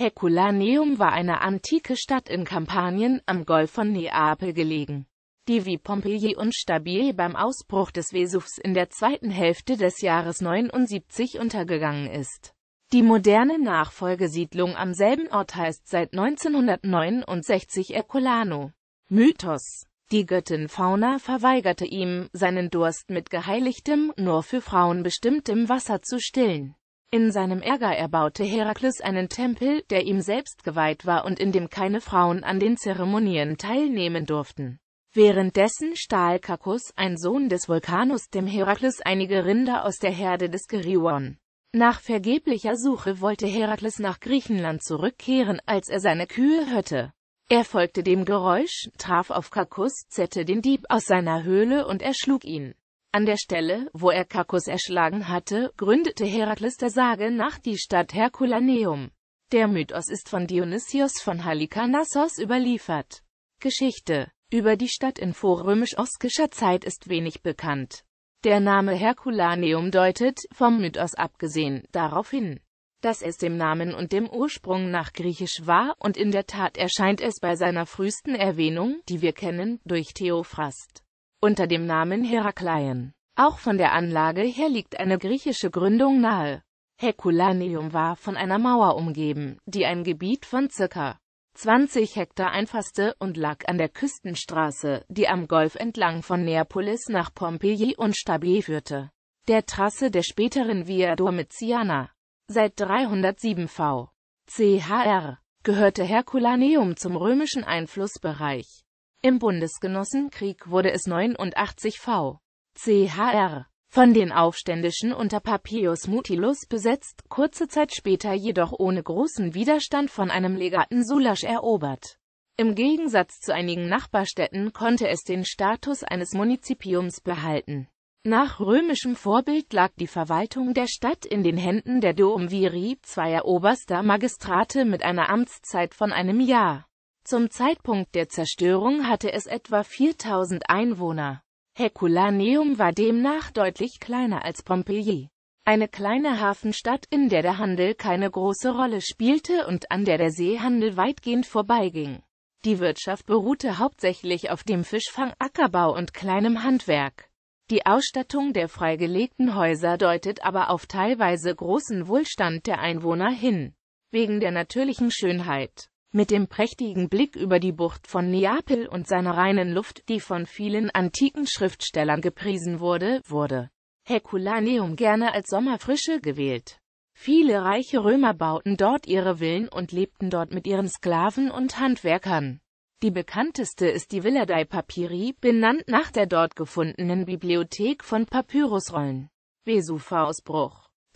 Herculaneum war eine antike Stadt in Kampanien am Golf von Neapel gelegen, die wie Pompeji und Stabie beim Ausbruch des Vesuvs in der zweiten Hälfte des Jahres 79 untergegangen ist. Die moderne Nachfolgesiedlung am selben Ort heißt seit 1969 Herculano. Mythos die Göttin Fauna verweigerte ihm, seinen Durst mit geheiligtem, nur für Frauen bestimmtem Wasser zu stillen. In seinem Ärger erbaute Herakles einen Tempel, der ihm selbst geweiht war und in dem keine Frauen an den Zeremonien teilnehmen durften. Währenddessen stahl Kakus, ein Sohn des Vulkanus, dem Herakles einige Rinder aus der Herde des Geriwon. Nach vergeblicher Suche wollte Herakles nach Griechenland zurückkehren, als er seine Kühe hörte. Er folgte dem Geräusch, traf auf Kakus, zette den Dieb aus seiner Höhle und erschlug ihn. An der Stelle, wo er Kakus erschlagen hatte, gründete Herakles der Sage nach die Stadt Herkulaneum. Der Mythos ist von Dionysios von Halikarnassos überliefert. Geschichte Über die Stadt in vorrömisch-oskischer Zeit ist wenig bekannt. Der Name Herkulaneum deutet, vom Mythos abgesehen, darauf hin, dass es dem Namen und dem Ursprung nach griechisch war, und in der Tat erscheint es bei seiner frühesten Erwähnung, die wir kennen, durch Theophrast unter dem Namen Herakleien. Auch von der Anlage her liegt eine griechische Gründung nahe. Herculaneum war von einer Mauer umgeben, die ein Gebiet von ca. 20 Hektar einfasste und lag an der Küstenstraße, die am Golf entlang von Neapolis nach Pompeji und Stabiae führte, der Trasse der späteren Via Domitiana. Seit 307 v. chr. gehörte Herculaneum zum römischen Einflussbereich. Im Bundesgenossenkrieg wurde es 89 v. chr. von den Aufständischen unter Papius Mutilus besetzt, kurze Zeit später jedoch ohne großen Widerstand von einem Legaten Sulasch erobert. Im Gegensatz zu einigen Nachbarstädten konnte es den Status eines Munizipiums behalten. Nach römischem Vorbild lag die Verwaltung der Stadt in den Händen der Doumviri, zweier oberster Magistrate mit einer Amtszeit von einem Jahr. Zum Zeitpunkt der Zerstörung hatte es etwa 4000 Einwohner. Herculaneum war demnach deutlich kleiner als Pompeji. Eine kleine Hafenstadt, in der der Handel keine große Rolle spielte und an der der Seehandel weitgehend vorbeiging. Die Wirtschaft beruhte hauptsächlich auf dem Fischfang, Ackerbau und kleinem Handwerk. Die Ausstattung der freigelegten Häuser deutet aber auf teilweise großen Wohlstand der Einwohner hin, wegen der natürlichen Schönheit. Mit dem prächtigen Blick über die Bucht von Neapel und seiner reinen Luft, die von vielen antiken Schriftstellern gepriesen wurde, wurde Herculaneum gerne als Sommerfrische gewählt. Viele reiche Römer bauten dort ihre Villen und lebten dort mit ihren Sklaven und Handwerkern. Die bekannteste ist die Villa dei Papyri, benannt nach der dort gefundenen Bibliothek von Papyrusrollen. vesuv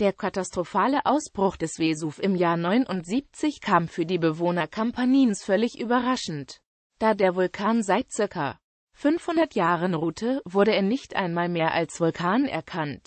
der katastrophale Ausbruch des Vesuv im Jahr 79 kam für die Bewohner Kampaniens völlig überraschend. Da der Vulkan seit ca. 500 Jahren ruhte, wurde er nicht einmal mehr als Vulkan erkannt.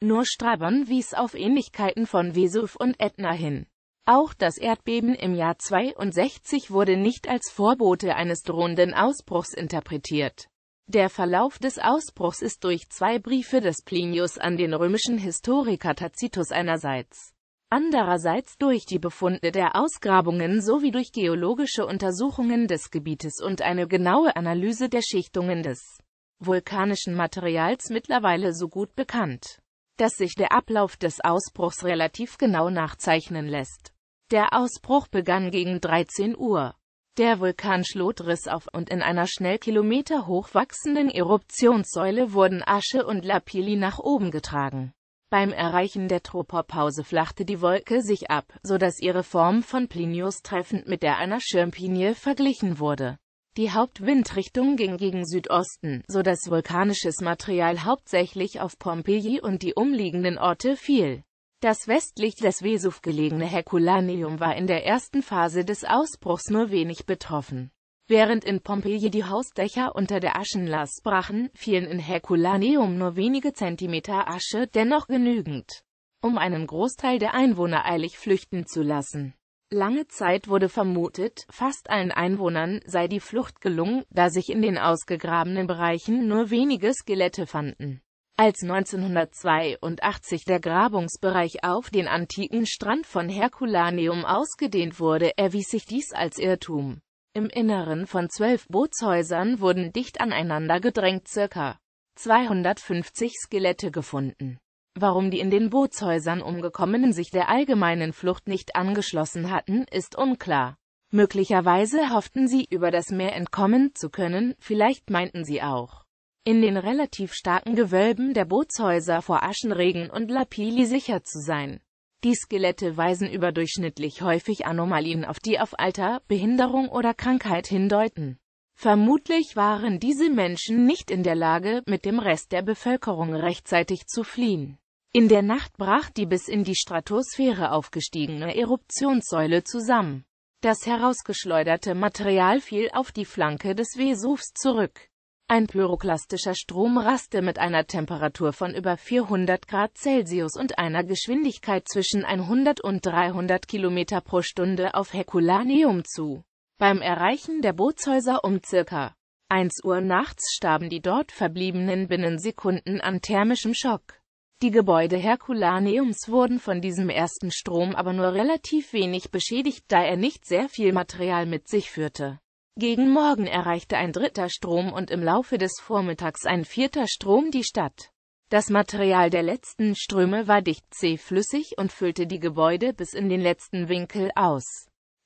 Nur Strabon wies auf Ähnlichkeiten von Vesuv und Ätna hin. Auch das Erdbeben im Jahr 62 wurde nicht als Vorbote eines drohenden Ausbruchs interpretiert. Der Verlauf des Ausbruchs ist durch zwei Briefe des Plinius an den römischen Historiker Tacitus einerseits, andererseits durch die Befunde der Ausgrabungen sowie durch geologische Untersuchungen des Gebietes und eine genaue Analyse der Schichtungen des vulkanischen Materials mittlerweile so gut bekannt, dass sich der Ablauf des Ausbruchs relativ genau nachzeichnen lässt. Der Ausbruch begann gegen 13 Uhr. Der Vulkan schlot Riss auf und in einer schnell Kilometer hoch wachsenden Eruptionssäule wurden Asche und Lapilli nach oben getragen. Beim Erreichen der Tropopause flachte die Wolke sich ab, so dass ihre Form von Plinius treffend mit der einer Schirmpinie verglichen wurde. Die Hauptwindrichtung ging gegen Südosten, so dass vulkanisches Material hauptsächlich auf Pompeji und die umliegenden Orte fiel. Das westlich des Vesuv gelegene Herculaneum war in der ersten Phase des Ausbruchs nur wenig betroffen. Während in Pompeji die Hausdächer unter der Aschenlast brachen, fielen in Herculaneum nur wenige Zentimeter Asche, dennoch genügend, um einen Großteil der Einwohner eilig flüchten zu lassen. Lange Zeit wurde vermutet, fast allen Einwohnern sei die Flucht gelungen, da sich in den ausgegrabenen Bereichen nur wenige Skelette fanden. Als 1982 der Grabungsbereich auf den antiken Strand von Herculaneum ausgedehnt wurde, erwies sich dies als Irrtum. Im Inneren von zwölf Bootshäusern wurden dicht aneinander gedrängt ca. 250 Skelette gefunden. Warum die in den Bootshäusern umgekommenen sich der allgemeinen Flucht nicht angeschlossen hatten, ist unklar. Möglicherweise hofften sie, über das Meer entkommen zu können, vielleicht meinten sie auch, in den relativ starken Gewölben der Bootshäuser vor Aschenregen und Lapilli sicher zu sein. Die Skelette weisen überdurchschnittlich häufig Anomalien auf, die auf Alter, Behinderung oder Krankheit hindeuten. Vermutlich waren diese Menschen nicht in der Lage, mit dem Rest der Bevölkerung rechtzeitig zu fliehen. In der Nacht brach die bis in die Stratosphäre aufgestiegene Eruptionssäule zusammen. Das herausgeschleuderte Material fiel auf die Flanke des Vesuvs zurück. Ein pyroklastischer Strom raste mit einer Temperatur von über 400 Grad Celsius und einer Geschwindigkeit zwischen 100 und 300 km pro Stunde auf Herculaneum zu. Beim Erreichen der Bootshäuser um circa 1 Uhr nachts starben die dort Verbliebenen binnen Sekunden an thermischem Schock. Die Gebäude Herculaneums wurden von diesem ersten Strom aber nur relativ wenig beschädigt, da er nicht sehr viel Material mit sich führte. Gegen Morgen erreichte ein dritter Strom und im Laufe des Vormittags ein vierter Strom die Stadt. Das Material der letzten Ströme war dicht zähflüssig und füllte die Gebäude bis in den letzten Winkel aus.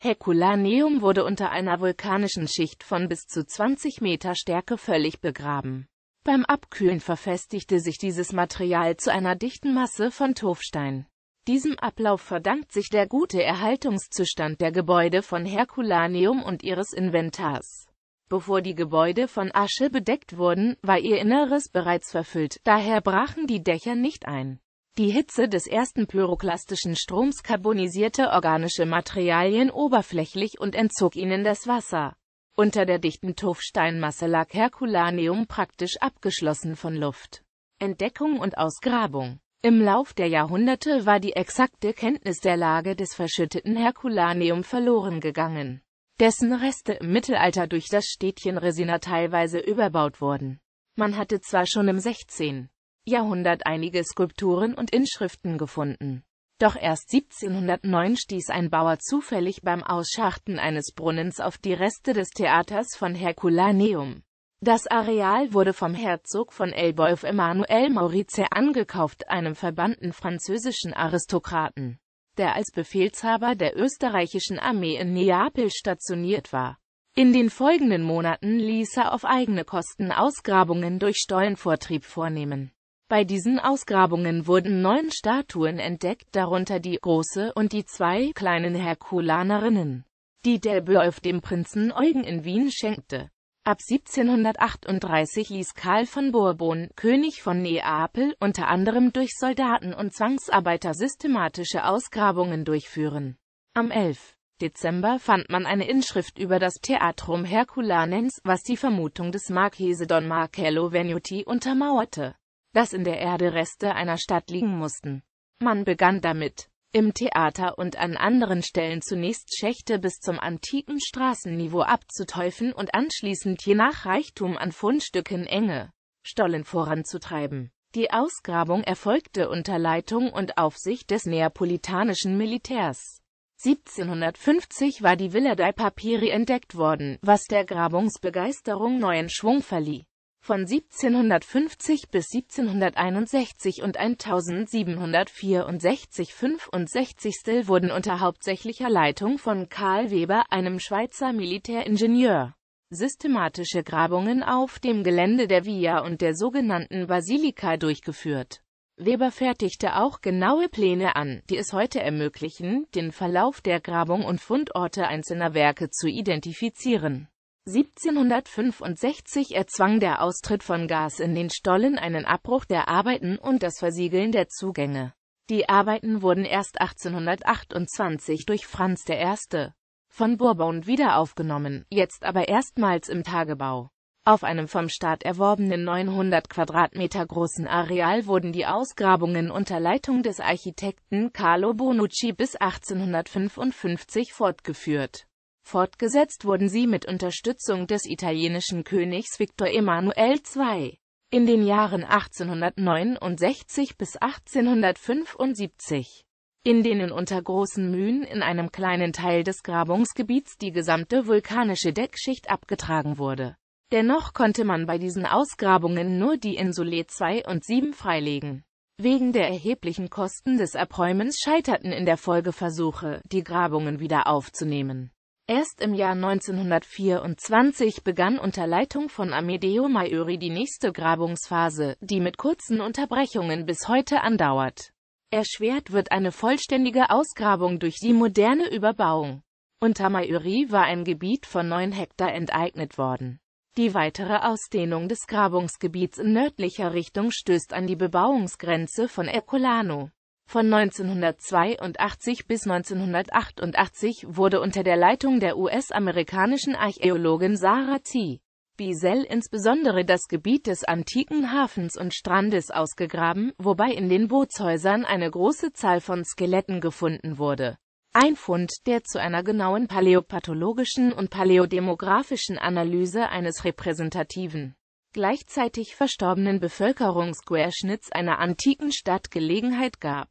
Herculaneum wurde unter einer vulkanischen Schicht von bis zu 20 Meter Stärke völlig begraben. Beim Abkühlen verfestigte sich dieses Material zu einer dichten Masse von Tofstein. Diesem Ablauf verdankt sich der gute Erhaltungszustand der Gebäude von Herculaneum und ihres Inventars. Bevor die Gebäude von Asche bedeckt wurden, war ihr Inneres bereits verfüllt, daher brachen die Dächer nicht ein. Die Hitze des ersten pyroklastischen Stroms karbonisierte organische Materialien oberflächlich und entzog ihnen das Wasser. Unter der dichten Tuffsteinmasse lag Herculaneum praktisch abgeschlossen von Luft. Entdeckung und Ausgrabung im Lauf der Jahrhunderte war die exakte Kenntnis der Lage des verschütteten Herculaneum verloren gegangen, dessen Reste im Mittelalter durch das Städtchen Resina teilweise überbaut wurden. Man hatte zwar schon im 16. Jahrhundert einige Skulpturen und Inschriften gefunden, doch erst 1709 stieß ein Bauer zufällig beim Ausschachten eines Brunnens auf die Reste des Theaters von Herculaneum. Das Areal wurde vom Herzog von Elbeuf Emmanuel Maurice angekauft, einem verbannten französischen Aristokraten, der als Befehlshaber der österreichischen Armee in Neapel stationiert war. In den folgenden Monaten ließ er auf eigene Kosten Ausgrabungen durch Stollenvortrieb vornehmen. Bei diesen Ausgrabungen wurden neun Statuen entdeckt, darunter die große und die zwei kleinen Herkulanerinnen, die Delbeuf dem Prinzen Eugen in Wien schenkte. Ab 1738 ließ Karl von Bourbon, König von Neapel, unter anderem durch Soldaten und Zwangsarbeiter systematische Ausgrabungen durchführen. Am 11. Dezember fand man eine Inschrift über das Theatrum Herculanens, was die Vermutung des Marchese Don Marcello Venuti untermauerte, dass in der Erde Reste einer Stadt liegen mussten. Man begann damit, im Theater und an anderen Stellen zunächst Schächte bis zum antiken Straßenniveau abzuteufen und anschließend je nach Reichtum an Fundstücken enge Stollen voranzutreiben. Die Ausgrabung erfolgte unter Leitung und Aufsicht des neapolitanischen Militärs. 1750 war die Villa dei Papiri entdeckt worden, was der Grabungsbegeisterung neuen Schwung verlieh von 1750 bis 1761 und 1764 65 wurden unter hauptsächlicher Leitung von Karl Weber, einem Schweizer Militäringenieur, systematische Grabungen auf dem Gelände der Via und der sogenannten Basilika durchgeführt. Weber fertigte auch genaue Pläne an, die es heute ermöglichen, den Verlauf der Grabung und Fundorte einzelner Werke zu identifizieren. 1765 erzwang der Austritt von Gas in den Stollen einen Abbruch der Arbeiten und das Versiegeln der Zugänge. Die Arbeiten wurden erst 1828 durch Franz I. von Bourbon wieder aufgenommen, jetzt aber erstmals im Tagebau. Auf einem vom Staat erworbenen 900 Quadratmeter großen Areal wurden die Ausgrabungen unter Leitung des Architekten Carlo Bonucci bis 1855 fortgeführt Fortgesetzt wurden sie mit Unterstützung des italienischen Königs Victor Emanuel II. in den Jahren 1869 bis 1875, in denen unter großen Mühen in einem kleinen Teil des Grabungsgebiets die gesamte vulkanische Deckschicht abgetragen wurde. Dennoch konnte man bei diesen Ausgrabungen nur die Insulae 2 und 7 freilegen. Wegen der erheblichen Kosten des Abräumens scheiterten in der Folge Versuche, die Grabungen wieder aufzunehmen. Erst im Jahr 1924 begann unter Leitung von Amedeo Maiuri die nächste Grabungsphase, die mit kurzen Unterbrechungen bis heute andauert. Erschwert wird eine vollständige Ausgrabung durch die moderne Überbauung. Unter Maiuri war ein Gebiet von 9 Hektar enteignet worden. Die weitere Ausdehnung des Grabungsgebiets in nördlicher Richtung stößt an die Bebauungsgrenze von Ercolano. Von 1982 bis 1988 wurde unter der Leitung der US-amerikanischen Archäologin Sarah T. Wiesel insbesondere das Gebiet des antiken Hafens und Strandes ausgegraben, wobei in den Bootshäusern eine große Zahl von Skeletten gefunden wurde. Ein Fund, der zu einer genauen paläopathologischen und paläodemografischen Analyse eines repräsentativen gleichzeitig verstorbenen Bevölkerungsquerschnitts einer antiken Stadt Gelegenheit gab.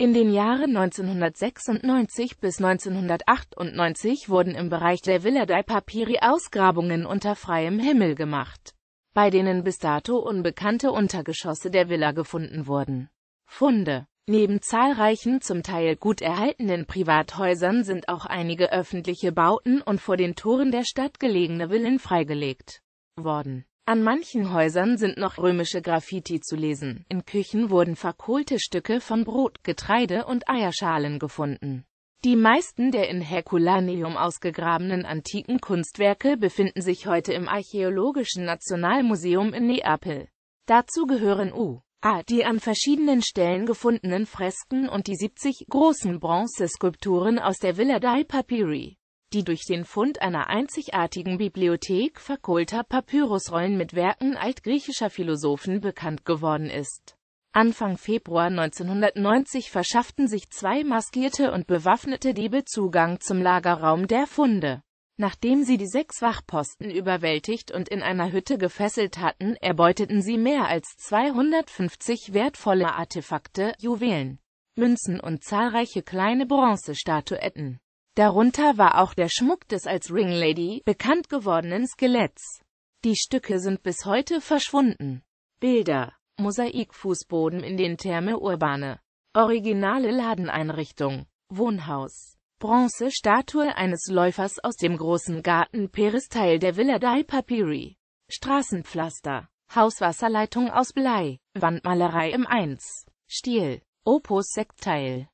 In den Jahren 1996 bis 1998 wurden im Bereich der Villa dei Papiri Ausgrabungen unter freiem Himmel gemacht, bei denen bis dato unbekannte Untergeschosse der Villa gefunden wurden. Funde Neben zahlreichen, zum Teil gut erhaltenen Privathäusern sind auch einige öffentliche Bauten und vor den Toren der Stadt gelegene Villen freigelegt worden an manchen Häusern sind noch römische Graffiti zu lesen. In Küchen wurden verkohlte Stücke von Brot, Getreide und Eierschalen gefunden. Die meisten der in Herculaneum ausgegrabenen antiken Kunstwerke befinden sich heute im Archäologischen Nationalmuseum in Neapel. Dazu gehören U. A. Die an verschiedenen Stellen gefundenen Fresken und die 70 großen Bronzeskulpturen aus der Villa dei Papiri die durch den Fund einer einzigartigen Bibliothek verkohlter Papyrusrollen mit Werken altgriechischer Philosophen bekannt geworden ist. Anfang Februar 1990 verschafften sich zwei maskierte und bewaffnete Diebe Zugang zum Lagerraum der Funde. Nachdem sie die sechs Wachposten überwältigt und in einer Hütte gefesselt hatten, erbeuteten sie mehr als 250 wertvolle Artefakte, Juwelen, Münzen und zahlreiche kleine Bronzestatuetten. Darunter war auch der Schmuck des als Ringlady bekannt gewordenen Skeletts. Die Stücke sind bis heute verschwunden. Bilder Mosaikfußboden in den Therme Urbane. Originale Ladeneinrichtung. Wohnhaus. Bronzestatue eines Läufers aus dem großen Garten Peristeil der Villa dei Papiri. Straßenpflaster. Hauswasserleitung aus Blei. Wandmalerei im 1. Stil. Opus Sectile.